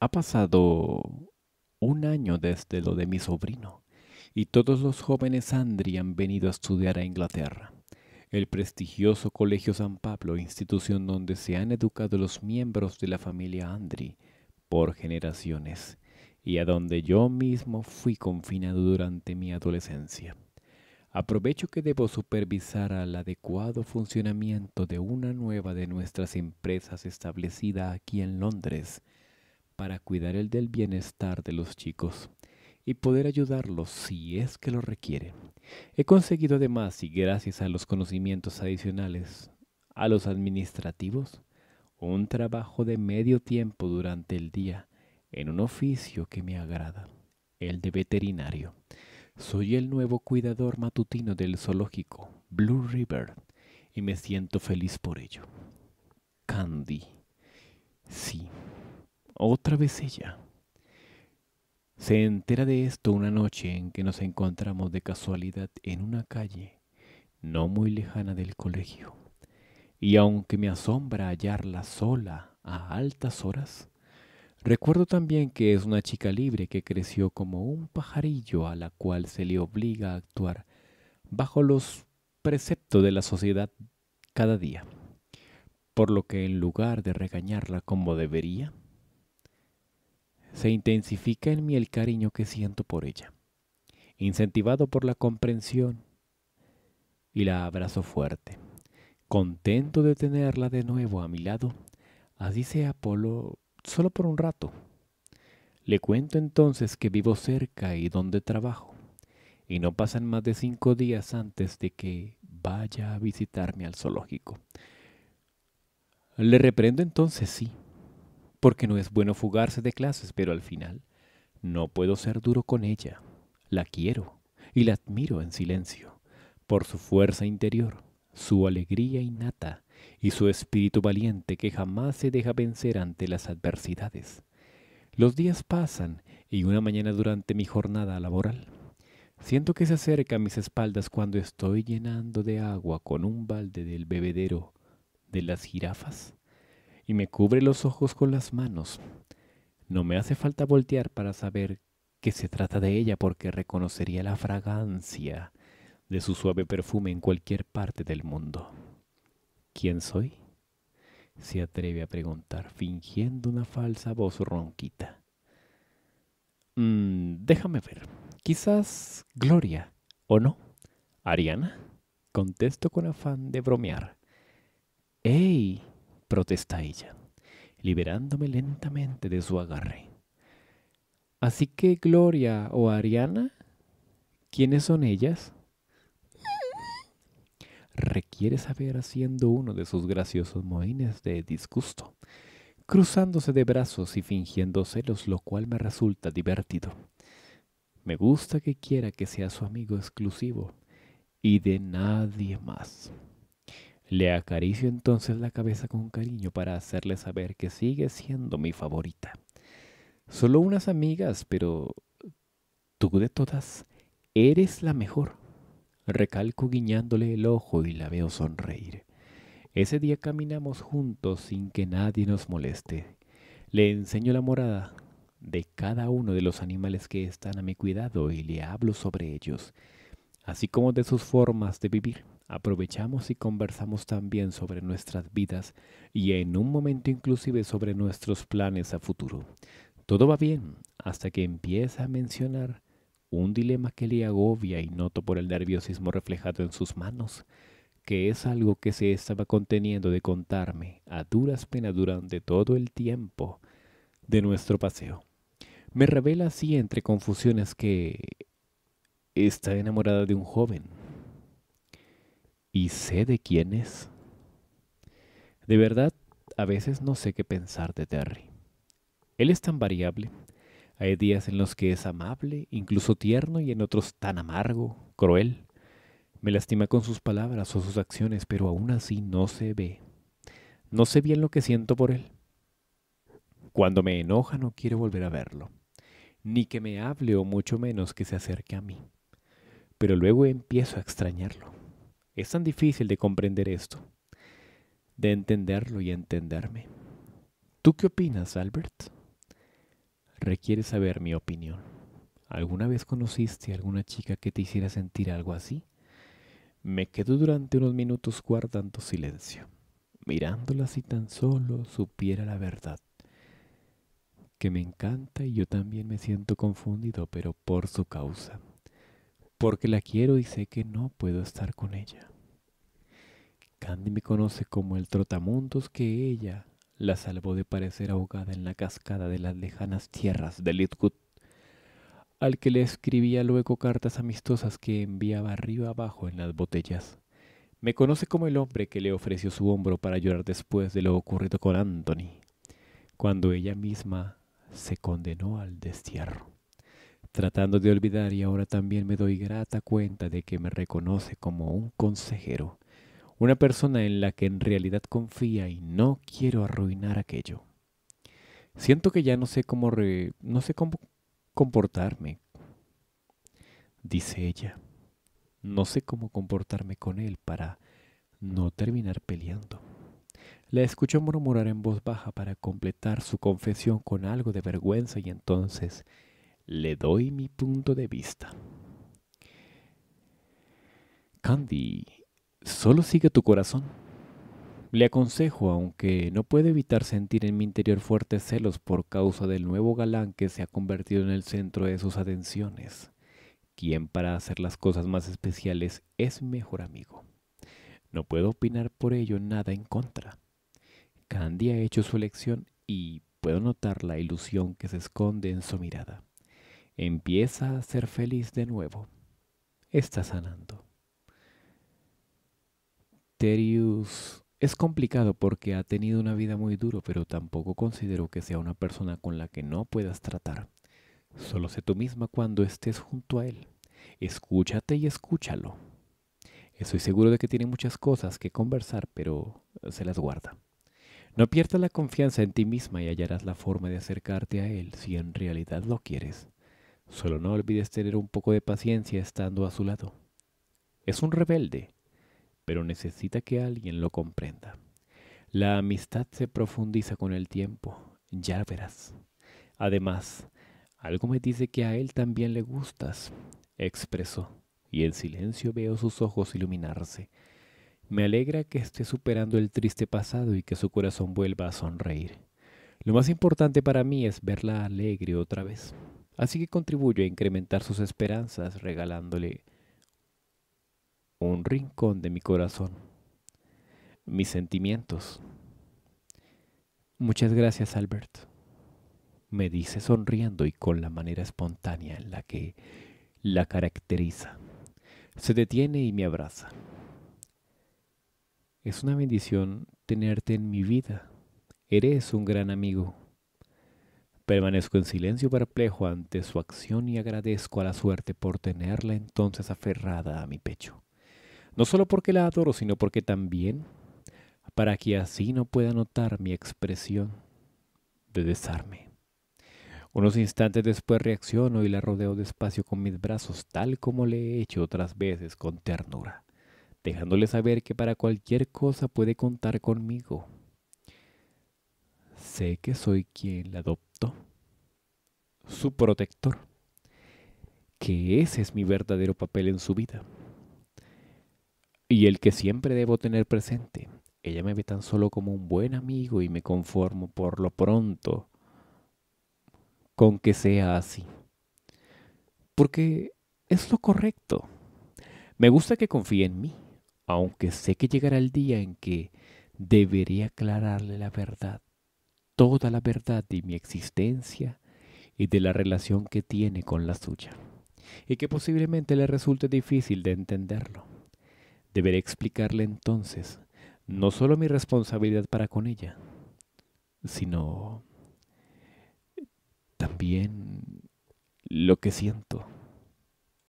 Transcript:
Ha pasado un año desde lo de mi sobrino, y todos los jóvenes Andri han venido a estudiar a Inglaterra. El prestigioso Colegio San Pablo, institución donde se han educado los miembros de la familia Andri por generaciones, y a donde yo mismo fui confinado durante mi adolescencia. Aprovecho que debo supervisar al adecuado funcionamiento de una nueva de nuestras empresas establecida aquí en Londres, para cuidar el del bienestar de los chicos y poder ayudarlos si es que lo requiere. He conseguido además, y gracias a los conocimientos adicionales a los administrativos, un trabajo de medio tiempo durante el día en un oficio que me agrada, el de veterinario. Soy el nuevo cuidador matutino del zoológico Blue River y me siento feliz por ello. Candy. Sí, otra vez ella. Se entera de esto una noche en que nos encontramos de casualidad en una calle no muy lejana del colegio. Y aunque me asombra hallarla sola a altas horas, recuerdo también que es una chica libre que creció como un pajarillo a la cual se le obliga a actuar bajo los preceptos de la sociedad cada día. Por lo que en lugar de regañarla como debería, se intensifica en mí el cariño que siento por ella, incentivado por la comprensión y la abrazo fuerte, contento de tenerla de nuevo a mi lado, así sea apolo solo por un rato. Le cuento entonces que vivo cerca y donde trabajo, y no pasan más de cinco días antes de que vaya a visitarme al zoológico. Le reprendo entonces, sí, porque no es bueno fugarse de clases, pero al final no puedo ser duro con ella. La quiero y la admiro en silencio, por su fuerza interior, su alegría innata y su espíritu valiente que jamás se deja vencer ante las adversidades. Los días pasan y una mañana durante mi jornada laboral. Siento que se acerca a mis espaldas cuando estoy llenando de agua con un balde del bebedero de las jirafas y me cubre los ojos con las manos. No me hace falta voltear para saber que se trata de ella porque reconocería la fragancia de su suave perfume en cualquier parte del mundo. ¿Quién soy? se atreve a preguntar, fingiendo una falsa voz ronquita. Mm, déjame ver. Quizás Gloria, ¿o no? Ariana, contesto con afán de bromear. ¡Ey! protesta ella, liberándome lentamente de su agarre. Así que Gloria o Ariana, ¿quiénes son ellas? Requiere saber haciendo uno de sus graciosos moines de disgusto, cruzándose de brazos y fingiendo celos, lo cual me resulta divertido. Me gusta que quiera que sea su amigo exclusivo y de nadie más. Le acaricio entonces la cabeza con cariño para hacerle saber que sigue siendo mi favorita. Solo unas amigas, pero tú de todas eres la mejor. Recalco guiñándole el ojo y la veo sonreír. Ese día caminamos juntos sin que nadie nos moleste. Le enseño la morada de cada uno de los animales que están a mi cuidado y le hablo sobre ellos, así como de sus formas de vivir aprovechamos y conversamos también sobre nuestras vidas y en un momento inclusive sobre nuestros planes a futuro. Todo va bien hasta que empieza a mencionar un dilema que le agobia y noto por el nerviosismo reflejado en sus manos, que es algo que se estaba conteniendo de contarme a duras penas durante todo el tiempo de nuestro paseo. Me revela así entre confusiones que está enamorada de un joven y sé de quién es. De verdad, a veces no sé qué pensar de Terry. Él es tan variable. Hay días en los que es amable, incluso tierno, y en otros tan amargo, cruel. Me lastima con sus palabras o sus acciones, pero aún así no se ve. No sé bien lo que siento por él. Cuando me enoja no quiero volver a verlo, ni que me hable o mucho menos que se acerque a mí. Pero luego empiezo a extrañarlo. Es tan difícil de comprender esto, de entenderlo y entenderme. ¿Tú qué opinas, Albert? Requiere saber mi opinión. ¿Alguna vez conociste a alguna chica que te hiciera sentir algo así? Me quedo durante unos minutos guardando silencio, mirándola si tan solo supiera la verdad. Que me encanta y yo también me siento confundido, pero por su causa porque la quiero y sé que no puedo estar con ella. Candy me conoce como el trotamundos que ella la salvó de parecer ahogada en la cascada de las lejanas tierras de Litwood, al que le escribía luego cartas amistosas que enviaba arriba abajo en las botellas. Me conoce como el hombre que le ofreció su hombro para llorar después de lo ocurrido con Anthony, cuando ella misma se condenó al destierro tratando de olvidar y ahora también me doy grata cuenta de que me reconoce como un consejero, una persona en la que en realidad confía y no quiero arruinar aquello. Siento que ya no sé cómo no sé cómo comportarme, dice ella. No sé cómo comportarme con él para no terminar peleando. La escucho murmurar en voz baja para completar su confesión con algo de vergüenza y entonces le doy mi punto de vista. Candy, solo sigue tu corazón. Le aconsejo, aunque no puedo evitar sentir en mi interior fuertes celos por causa del nuevo galán que se ha convertido en el centro de sus atenciones, quien para hacer las cosas más especiales es mejor amigo. No puedo opinar por ello nada en contra. Candy ha hecho su elección y puedo notar la ilusión que se esconde en su mirada empieza a ser feliz de nuevo. Está sanando. Terius es complicado porque ha tenido una vida muy duro, pero tampoco considero que sea una persona con la que no puedas tratar. Solo sé tú misma cuando estés junto a él. Escúchate y escúchalo. Estoy seguro de que tiene muchas cosas que conversar, pero se las guarda. No pierdas la confianza en ti misma y hallarás la forma de acercarte a él si en realidad lo quieres. Solo no olvides tener un poco de paciencia estando a su lado. Es un rebelde, pero necesita que alguien lo comprenda. La amistad se profundiza con el tiempo, ya verás. Además, algo me dice que a él también le gustas, expresó, y en silencio veo sus ojos iluminarse. Me alegra que esté superando el triste pasado y que su corazón vuelva a sonreír. Lo más importante para mí es verla alegre otra vez. Así que contribuyo a incrementar sus esperanzas regalándole un rincón de mi corazón, mis sentimientos. Muchas gracias, Albert, me dice sonriendo y con la manera espontánea en la que la caracteriza. Se detiene y me abraza. Es una bendición tenerte en mi vida. Eres un gran amigo. Permanezco en silencio perplejo ante su acción y agradezco a la suerte por tenerla entonces aferrada a mi pecho. No solo porque la adoro, sino porque también para que así no pueda notar mi expresión de desarme. Unos instantes después reacciono y la rodeo despacio con mis brazos, tal como le he hecho otras veces con ternura, dejándole saber que para cualquier cosa puede contar conmigo. Sé que soy quien la adopta su protector, que ese es mi verdadero papel en su vida. Y el que siempre debo tener presente. Ella me ve tan solo como un buen amigo y me conformo por lo pronto con que sea así. Porque es lo correcto. Me gusta que confíe en mí, aunque sé que llegará el día en que Debería aclararle la verdad toda la verdad de mi existencia y de la relación que tiene con la suya, y que posiblemente le resulte difícil de entenderlo. Deberé explicarle entonces no solo mi responsabilidad para con ella, sino también lo que siento.